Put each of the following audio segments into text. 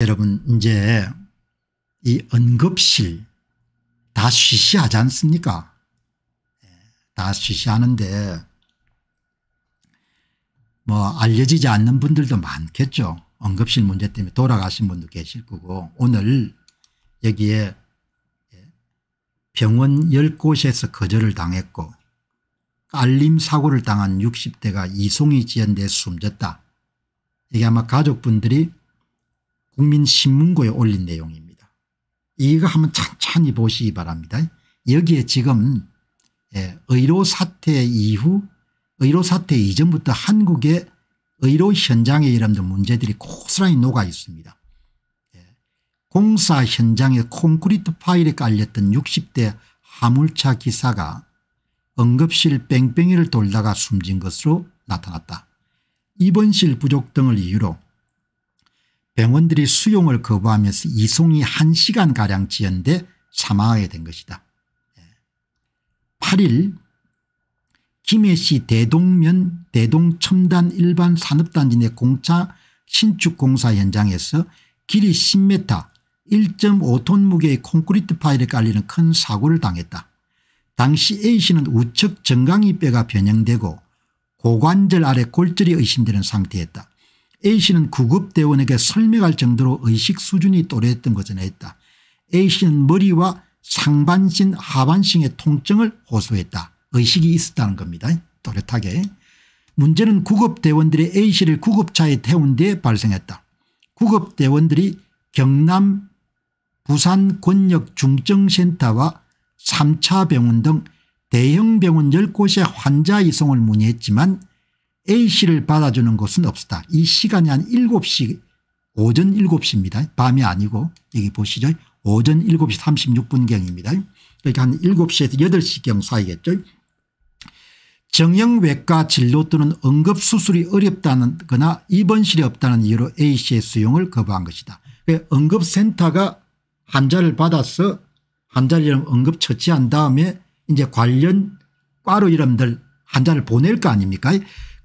여러분 이제 이 응급실 다 쉬쉬하지 않습니까 예, 다 쉬쉬하는데 뭐 알려지지 않는 분들도 많겠죠 응급실 문제 때문에 돌아가신 분도 계실 거고 오늘 여기에 예, 병원 10곳에서 거절을 당했고 알림 사고를 당한 60대가 이송이 지연돼 숨졌다. 이게 아마 가족분들이 국민신문고에 올린 내용입니다. 이거 한번 찬찬히 보시기 바랍니다. 여기에 지금 예, 의료 사태 이후 의료 사태 이전부터 한국의 의료 현장의 이런 문제들이 고스란히 녹아 있습니다. 예, 공사 현장에 콘크리트 파일에 깔렸던 60대 화물차 기사가 응급실 뺑뺑이를 돌다가 숨진 것으로 나타났다. 입원실 부족 등을 이유로 병원들이 수용을 거부하면서 이송이 1시간가량 지연돼 사망하게 된 것이다. 8일 예. 김해시 대동면 대동첨단 일반 산업단지 내 공차 신축 공사 현장에서 길이 10m 1.5톤 무게의 콘크리트 파일에 깔리는 큰 사고를 당했다. 당시 A씨는 우측 정강이 뼈가 변형되고 고관절 아래 골절이 의심되는 상태였다. A씨는 구급대원에게 설명할 정도로 의식 수준이 또래했던 것에 했다. A씨는 머리와 상반신 하반신의 통증을 호소했다. 의식이 있었다는 겁니다. 또렷하게. 문제는 구급대원들이 A씨를 구급차에 태운 뒤에 발생했다. 구급대원들이 경남 부산 권역중증센터와 3차 병원 등 대형 병원 10곳에 환자 이송을 문의했지만 A씨를 받아주는 곳은 없었다. 이 시간이 한 7시 오전 7시입니다. 밤이 아니고 여기 보시죠. 오전 7시 36분경입니다. 그러니까 한 7시에서 8시경 사이겠죠. 정형외과 진료 또는 응급수술이 어렵다는 거나 입원실이 없다는 이유로 A씨의 수용을 거부한 것이다. 그러니까 응급센터가 환자를 받아서 환자를 이름 응급처치한 다음에 이제 관련 과로 이름들 환자를 보낼 거 아닙니까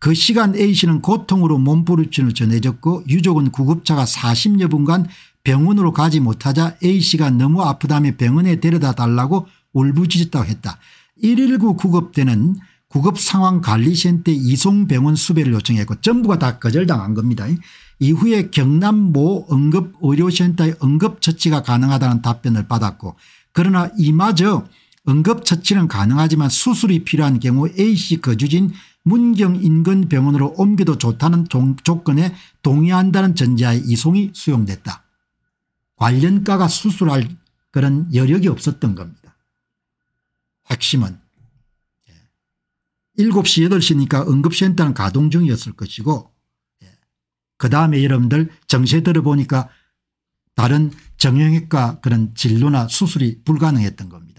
그 시간 A씨는 고통으로 몸부림치는 전해졌고 유족은 구급차가 40여 분간 병원으로 가지 못하자 A씨가 너무 아프다며 병원에 데려다 달라고 울부짖었다고 했다. 119 구급대는 구급상황관리센터 이송병원 수배를 요청했고 전부가 다 거절당한 겁니다. 이후에 경남 모 응급의료센터의 응급처치가 가능하다는 답변을 받았고 그러나 이마저 응급처치는 가능하지만 수술이 필요한 경우 A씨 거주진 문경 인근 병원으로 옮겨도 좋다는 조건에 동의한다는 전제하에 이송이 수용됐다. 관련가가 수술할 그런 여력이 없었던 겁니다. 핵심은 7시 예. 8시니까 응급센터는 가동 중이었을 것이고 예. 그다음에 여러분들 정세 들어보니까 다른 정형외과 그런 진료나 수술이 불가능했던 겁니다.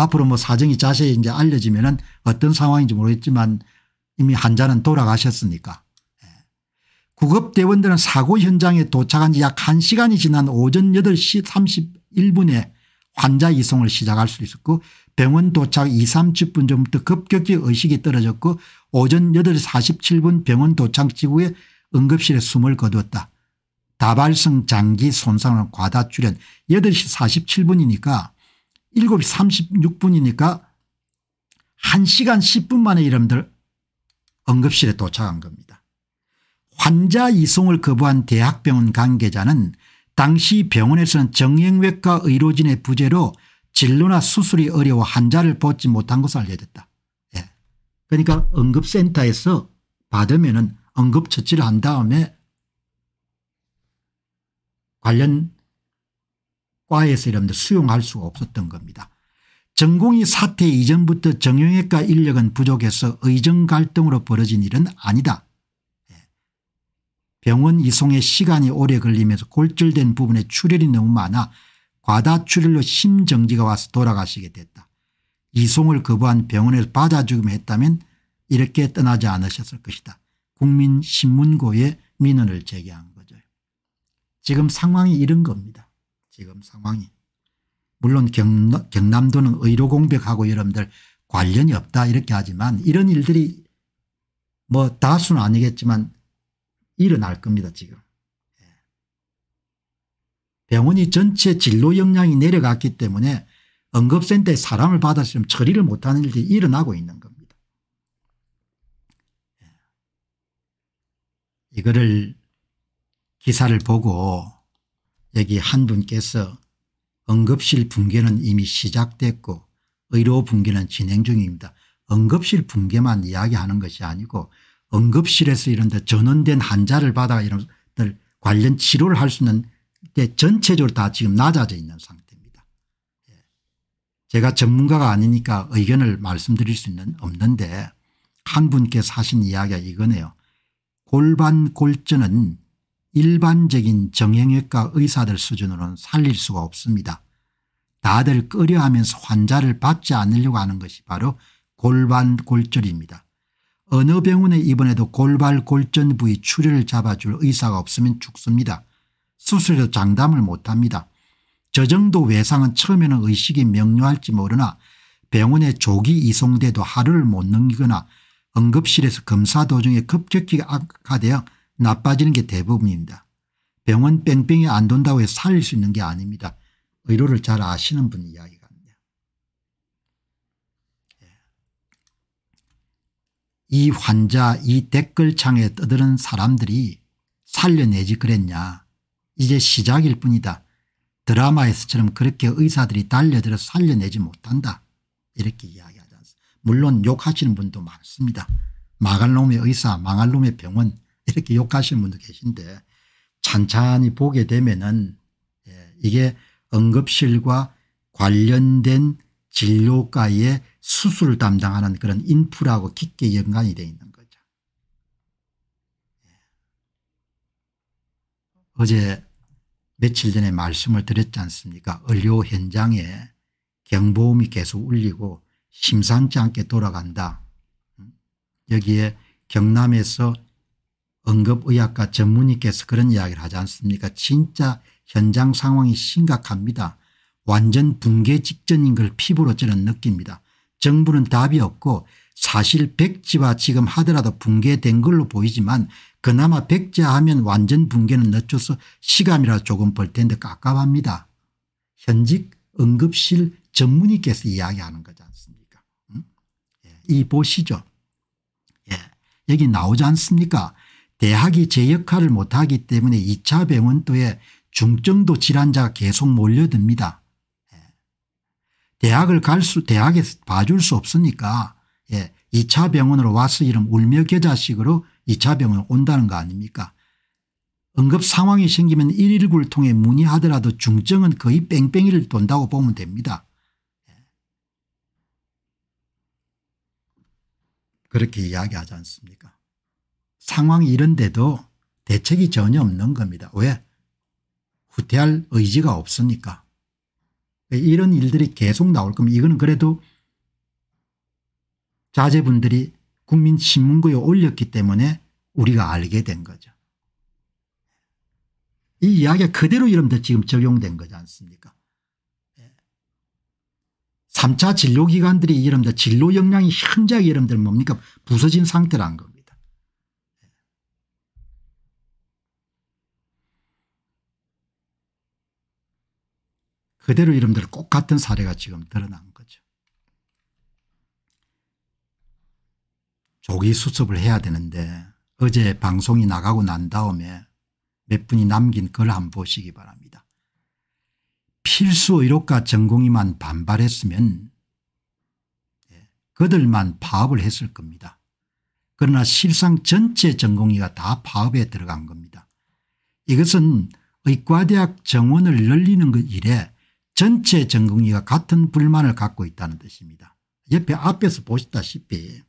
앞으로 뭐 사정이 자세히 이제 알려지면은 어떤 상황인지 모르겠지만 이미 환자는 돌아가셨으니까. 예. 구급대원들은 사고 현장에 도착한 지 약 1시간이 지난 오전 8시 31분에 환자 이송을 시작할 수 있었고 병원 도착 2, 30분 전부터 급격히 의식이 떨어졌고 오전 8시 47분 병원 도착 지구에 응급실에 숨을 거두었다. 다발성 장기 손상을 과다 출현 8시 47분이니까 7시 36분이니까 1시간 10분 만에 이름들 응급실에 도착한 겁니다. 환자 이송을 거부한 대학병원 관계자는 당시 병원에서는 정형외과 의료진의 부재로 진료나 수술이 어려워 환자를 보지 못한 것을 알려졌다 예. 그러니까 응급센터에서 받으면 은 응급처치를 한 다음에 관련 과에서 여러분들 수용할 수가 없었던 겁니다. 전공이 사퇴 이전부터 정형외과 인력은 부족해서 의정 갈등으로 벌어진 일은 아니다. 예. 병원 이송에 시간이 오래 걸리면서 골절된 부분에 출혈이 너무 많아 과다 출혈로 심정지가 와서 돌아가시게 됐다. 이송을 거부한 병원에서 받아주기만 했다면 이렇게 떠나지 않으셨을 것이다. 국민신문고에 민원을 제기한 거죠. 지금 상황이 이런 겁니다. 지금 상황이. 물론 경남, 도는 의료 공백하고 여러분들 관련이 없다 이렇게 하지만 이런 일들이 뭐 다수는 아니겠지만 일어날 겁니다 지금. 예. 병원이 전체 진로 역량이 내려갔기 때문에 응급센터에 사람을 받았으면 처리를 못하는 일이 일어나고 있는 겁니다. 예. 이거를 기사를 보고 여기 한 분께서 응급실 붕괴는 이미 시작됐고 의료 붕괴는 진행 중입니다. 응급실 붕괴만 이야기하는 것이 아니고 응급실에서 이런 데 전원된 환자를 받아 이런 관련 치료를 할 수 있는 게 전체적으로 다 지금 낮아져 있는 상태입니다. 예. 제가 전문가가 아니니까 의견을 말씀드릴 수 있는 없는데 한 분께서 하신 이야기가 이거네요. 골반 골절은 일반적인 정형외과 의사들 수준으로는 살릴 수가 없습니다. 다들 꺼려하면서 환자를 받지 않으려고 하는 것이 바로 골반 골절입니다. 어느 병원에 입원해도 골발 골절 부위 출혈을 잡아줄 의사가 없으면 죽습니다. 수술도 장담을 못합니다. 저 정도 외상은 처음에는 의식이 명료할지 모르나 병원에 조기 이송돼도 하루를 못 넘기거나 응급실에서 검사 도중에 급격히 악화되어 나빠지는 게 대부분입니다. 병원 뺑뺑이 안 돈다고 해서 살릴 수 있는 게 아닙니다. 의료를 잘 아시는 분 이야기가 합니다. 예. 이 환자 이 댓글창에 떠드는 사람들이 살려내지 그랬냐 이제 시작일 뿐이다. 드라마에서처럼 그렇게 의사들이 달려들어 서 살려내지 못한다. 이렇게 이야기하지 않습니까 물론 욕하시는 분도 많습니다. 망할 놈의 의사 망할 놈의 병원 이렇게 욕하시는 분도 계신데 찬찬히 보게 되면은 예, 이게 응급실과 관련된 진료과의 수술을 담당하는 그런 인프라하고 깊게 연관이 되어 있는 거죠. 예. 어제 며칠 전에 말씀을 드렸지 않습니까 의료 현장에 경보음이 계속 울리고 심상치 않게 돌아간다. 음, 여기에 경남에서 응급의학과 전문의께서 그런 이야기를 하지 않습니까 진짜 현장 상황이 심각합니다. 완전 붕괴 직전인 걸 피부로 저는 느낍니다. 정부는 답이 없고 사실 백지와 지금 하더라도 붕괴된 걸로 보이지만 그나마 백지화 하면 완전 붕괴는 늦춰서 시간이라 조금 벌 텐데 깝깝합니다. 현직 응급실 전문의께서 이야기하는 거지 않습니까 음? 예, 이 보시죠. 예, 여기 나오지 않습니까 대학이 제 역할을 못하기 때문에 2차 병원도에 중증도 질환자 가 계속 몰려듭니다. 예. 대학을 갈 수, 대학에서 봐줄 수 없으니까 예, 2차 병원으로 와서 이름 울며 겨자식으로 2차 병원 온다는 거 아닙니까? 응급 상황이 생기면 119를 통해 문의하더라도 중증은 거의 뺑뺑이를 돈다고 보면 됩니다. 예. 그렇게 이야기하지 않습니까? 상황이 이런데도 대책이 전혀 없는 겁니다. 왜? 후퇴할 의지가 없으니까. 이런 일들이 계속 나올 겁니다. 이거는 그래도 자제분들이 국민신문고에 올렸기 때문에 우리가 알게 된 거죠. 이 이야기가 그대로 이름들 지금 적용된 거지 않습니까 3차 진료기관들이 이름들 진로 역량이 현저하게 이름들 뭡니까 부서진 상태란 겁니다. 그대로 이름들 꼭 같은 사례가 지금 드러난 거죠. 조기 수습을 해야 되는데 어제 방송이 나가고 난 다음에 몇 분이 남긴 글 한번 보시기 바랍니다. 필수 의료과 전공의만 반발했으면 예, 그들만 파업을 했을 겁니다. 그러나 실상 전체 전공의가 다 파업에 들어간 겁니다. 이것은 의과대학 정원을 늘리는 그 일에 전체 전공의가 같은 불만을 갖고 있다는 뜻입니다. 옆에 앞에서 보시다시피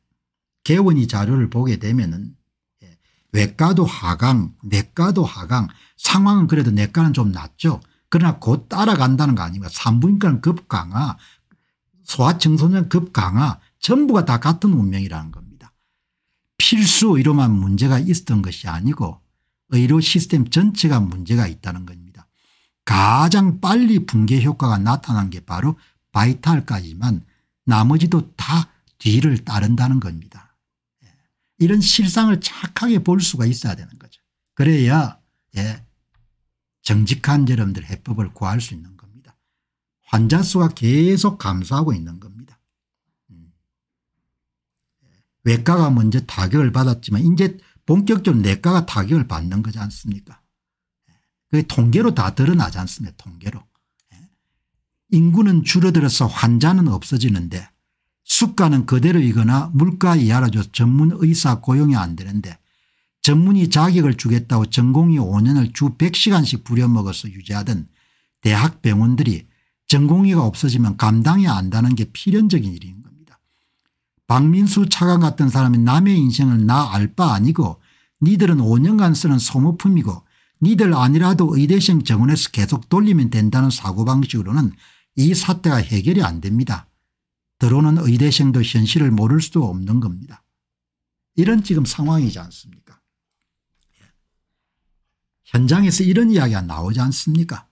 개원이 자료를 보게 되면은 예, 외과도 하강 내과도 하강 상황은 그래도 내과는 좀 낫죠. 그러나 곧 따라간다는 거 아닙니까 산부인과는 급강하 소아청소년 급강하 전부가 다 같은 운명이라는 겁니다. 필수 의료만 문제가 있었던 것이 아니고 의료 시스템 전체가 문제가 있다는 거죠. 가장 빨리 붕괴 효과가 나타난 게 바로 바이탈까지만 나머지도 다 뒤를 따른다는 겁니다. 예. 이런 실상을 착하게 볼 수가 있어야 되는 거죠. 그래야 예, 정직한 여러분들 해법을 구할 수 있는 겁니다. 환자 수가 계속 감소하고 있는 겁니다. 음. 외과가 먼저 타격을 받았지만 이제 본격적으로 내과가 타격을 받는 거지 않습니까 그게 통계로 다 드러나지 않습니까 통계로. 예. 인구는 줄어들어서 환자는 없어지는데 수가는 그대로이거나 물가 이하라도 전문 의사 고용이 안 되는데 전문의 자격을 주겠다고 전공의 5년을 주 100시간씩 부려먹어서 유지하던 대학 병원들이 전공의가 없어지면 감당이 안 다는 게 필연적인 일인 겁니다. 박민수 차관 같은 사람이 남의 인생을 나 알 바 아니고 니들은 5년간 쓰는 소모품이고 니들 아니라도 의대생 정원에서 계속 돌리면 된다는 사고방식으로는 이 사태가 해결이 안 됩니다. 들어오는 의대생도 현실을 모를 수도 없는 겁니다. 이런 지금 상황이지 않습니까 현장에서 이런 이야기가 나오지 않습니까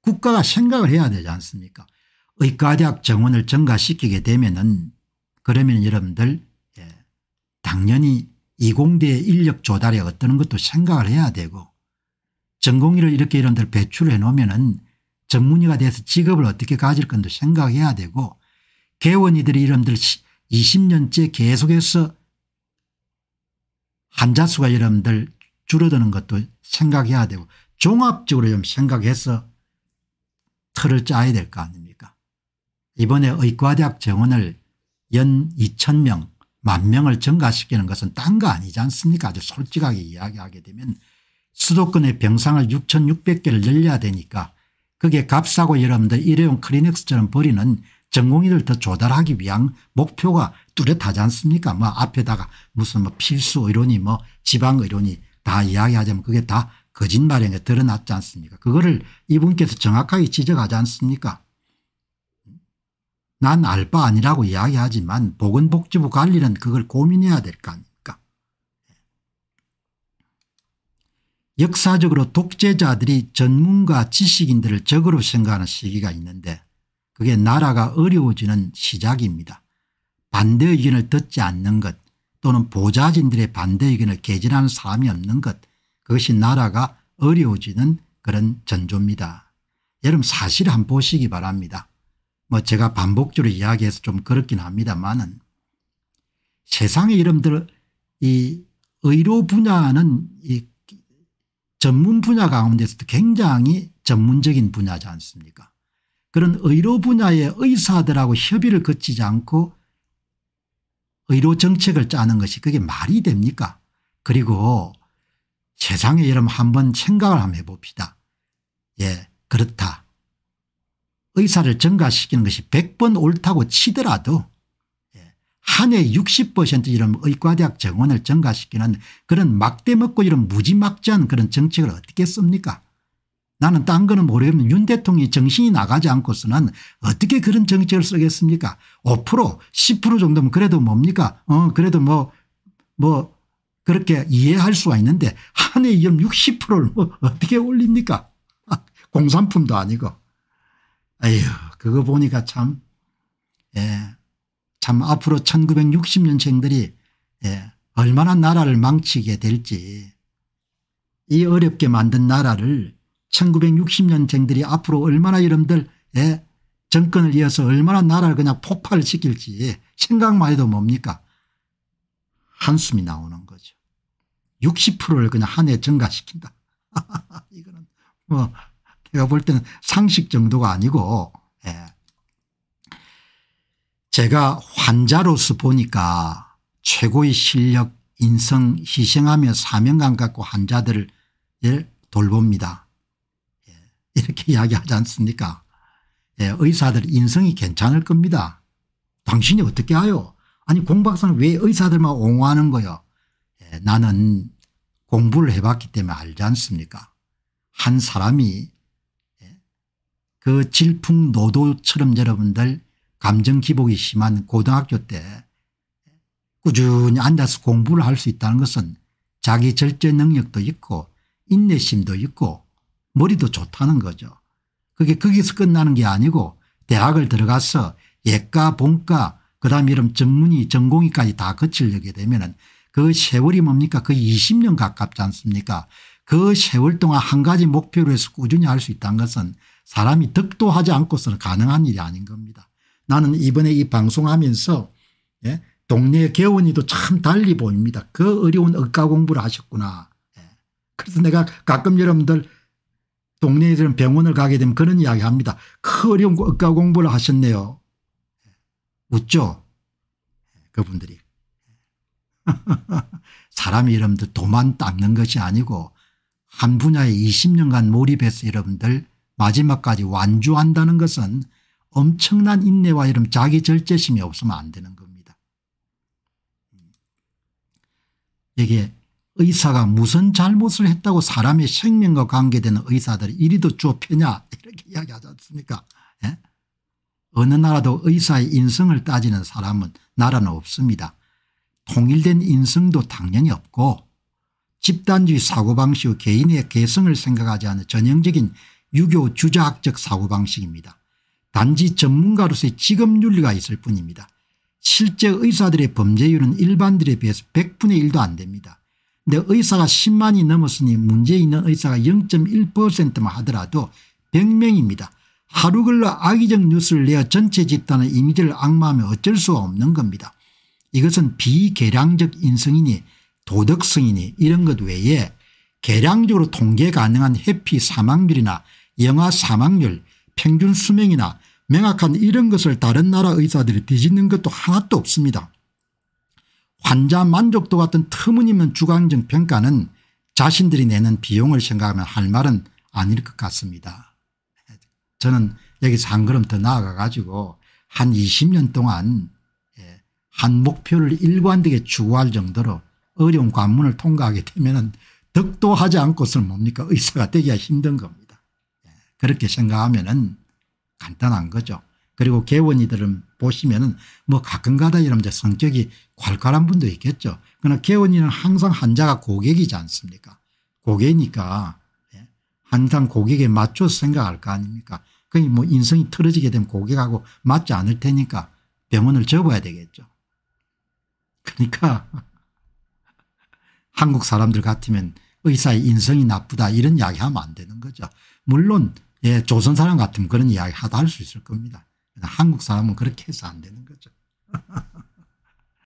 국가가 생각을 해야 되지 않습니까 의과대학 정원을 증가시키게 되면 은 그러면 여러분들 예, 당연히 이공대의 인력 조달에 어떤 것도 생각을 해야 되고 전공의를 이렇게 이런 데를 배출해 놓으면은 전문의가 돼서 직업을 어떻게 가질 건지 생각해야 되고 개원이들이 이런들 20년째 계속해서 환자수가 여러분들 줄어드는 것도 생각해야 되고 종합적으로 좀 생각해서 틀을 짜야 될 거 아닙니까 이번에 의과대학 정원을 연 2천 명만 명을 증가시키는 것은 딴 거 아니지 않습니까 아주 솔직하게 이야기하게 되면 수도권의 병상을 6,600개를 늘려야 되니까 그게 값싸고 여러분들 일회용 크리넥스처럼 버리는 전공의를 더 조달하기 위한 목표가 뚜렷하지 않습니까 뭐 앞에다가 무슨 뭐 필수 의론이 뭐 지방 의론이 다 이야기하자면 그게 다 거짓말인 게 드러났지 않습니까 그거를 이분께서 정확하게 지적하지 않습니까 난 알바 아니라고 이야기하지만 보건복지부 관리는 그걸 고민해야 될 거 아니에요 역사적으로 독재자들이 전문가 지식인들을 적으로 생각하는 시기가 있는데 그게 나라가 어려워지는 시작입니다. 반대 의견을 듣지 않는 것 또는 보좌진들의 반대 의견을 개진하는 사람이 없는 것 그것이 나라가 어려워지는 그런 전조입니다. 여러분 사실 한번 보시기 바랍니다. 뭐 제가 반복적으로 이야기해서 좀 그렇긴 합니다만은 세상의 이름들 이 의료 분야는 이 전문 분야 가운데서도 굉장히 전문적인 분야지 않습니까 그런 의료 분야의 의사들하고 협의를 거치지 않고 의료 정책을 짜는 것이 그게 말이 됩니까 그리고 세상에 여러분 한번 생각을 한번 해봅시다. 예 그렇다. 의사를 증가시키는 것이 100번 옳다고 치더라도 한해60% 이런 의과대학 정원을 증가시키는 그런 막대 먹고 이런 무지막지한 그런 정책을 어떻게 씁니까 나는 딴 거는 모르겠는데 윤 대통령이 정신이 나가지 않고서는 어떻게 그런 정책을 쓰겠습니까 5% 10% 정도면 그래도 뭡니까 어 그래도 뭐뭐 뭐 그렇게 이해할 수가 있는데 한해 위험 60%를 뭐 어떻게 올립니까 공산품도 아니고 에휴 그거 보니까 참 예, 참 앞으로 1960년생들이 예, 얼마나 나라를 망치게 될지 이 어렵게 만든 나라를 1960년생들이 앞으로 얼마나 여러분들 예, 정권을 이어서 얼마나 나라를 그냥 폭발 시킬지 생각만 해도 뭡니까 한숨이 나오는 거죠. 60%를 그냥 한 해 증가시킨다. 이거는 뭐 내가 볼 때는 상식 정도가 아니고 제가 환자로서 보니까 최고의 실력 인성 희생하며 사명감 갖고 환자들을 예, 돌봅니다. 예, 이렇게 이야기하지 않습니까 예, 의사들 인성이 괜찮을 겁니다. 당신이 어떻게 하요 아니 공박사는 왜 의사들만 옹호하는 거요 나는 공부를 해봤기 때문에 알지 않습니까 한 사람이 그 질풍노도처럼 여러분들 감정 기복이 심한 고등학교 때 꾸준히 앉아서 공부를 할 수 있다는 것은 자기 절제 능력도 있고 인내심도 있고 머리도 좋다는 거죠. 그게 거기서 끝나는 게 아니고 대학을 들어가서 예과 본과 그다음 이름 전문의 전공의까지 다 거치려게 되면 은그 세월이 뭡니까 그 20년 가깝지 않습니까 그 세월 동안 한 가지 목표로 해서 꾸준히 할 수 있다는 것은 사람이 득도하지 않고서는 가능한 일이 아닌 겁니다. 나는 이번에 이 방송하면서 예? 동네 개원이도 참 달리 보입니다. 그 어려운 억가 공부를 하셨구나. 예. 그래서 내가 가끔 여러분들 동네에 병원을 가게 되면 그런 이야기 합니다. 그 어려운 억가 공부를 하셨네요. 예. 웃죠. 예, 그분들이. 사람이 여러분들 도만 닦는 것이 아니고 한 분야에 20년간 몰입해서 여러분들 마지막까지 완주한다는 것은 엄청난 인내와 이런 자기 절제심이 없으면 안 되는 겁니다. 이게 의사가 무슨 잘못을 했다고 사람의 생명과 관계되는 의사들이 이리도 좁혀냐 이렇게 이야기하지 않습니까 예? 어느 나라도 의사의 인성을 따지는 사람은 나라는 없습니다. 통일된 인성도 당연히 없고 집단주의 사고방식 개인의 개성을 생각하지 않은 전형적인 유교 주자학적 사고방식입니다. 단지 전문가로서의 직업윤리가 있을 뿐입니다. 실제 의사들의 범죄율은 일반들에 비해서 100분의 1도 안 됩니다. 근데 의사가 10만이 넘었으니 문제 있는 의사가 0.1%만 하더라도 100명입니다. 하루 걸러 악의적 뉴스를 내어 전체 집단의 이미지를 악마하면 어쩔 수가 없는 겁니다. 이것은 비계량적 인성이니 도덕성이니 이런 것 외에 계량적으로 통계 가능한 해피 사망률이나 영아 사망률 평균 수명이나 명확한 이런 것을 다른 나라 의사들이 뒤집는 것도 하나도 없습니다. 환자 만족도 같은 터무니면 주관적 평가는 자신들이 내는 비용을 생각하면 할 말은 아닐 것 같습니다. 저는 여기서 한 걸음 더 나아가 가지고 한 20년 동안 예, 한 목표를 일관되게 추구할 정도로 어려운 관문을 통과하게 되면 덕도하지 않고서는 뭡니까 의사가 되기가 힘든 겁니다. 그렇게 생각하면은 간단한 거죠. 그리고 개원이들은 보시면은 뭐 가끔가다 이러면 성격이 괄괄한 분도 있겠죠. 그러나 개원이는 항상 환자가 고객이지 않습니까? 고객이니까 예, 항상 고객에 맞춰서 생각할 거 아닙니까? 그게 뭐 인성이 틀어지게 되면 고객하고 맞지 않을 테니까 병원을 접어야 되겠죠. 그러니까 한국 사람들 같으면 의사의 인성이 나쁘다 이런 이야기하면 안 되는 거죠. 물론 예, 조선 사람 같으면 그런 이야기 하다 할 수 있을 겁니다. 한국 사람은 그렇게 해서 안 되는 거죠.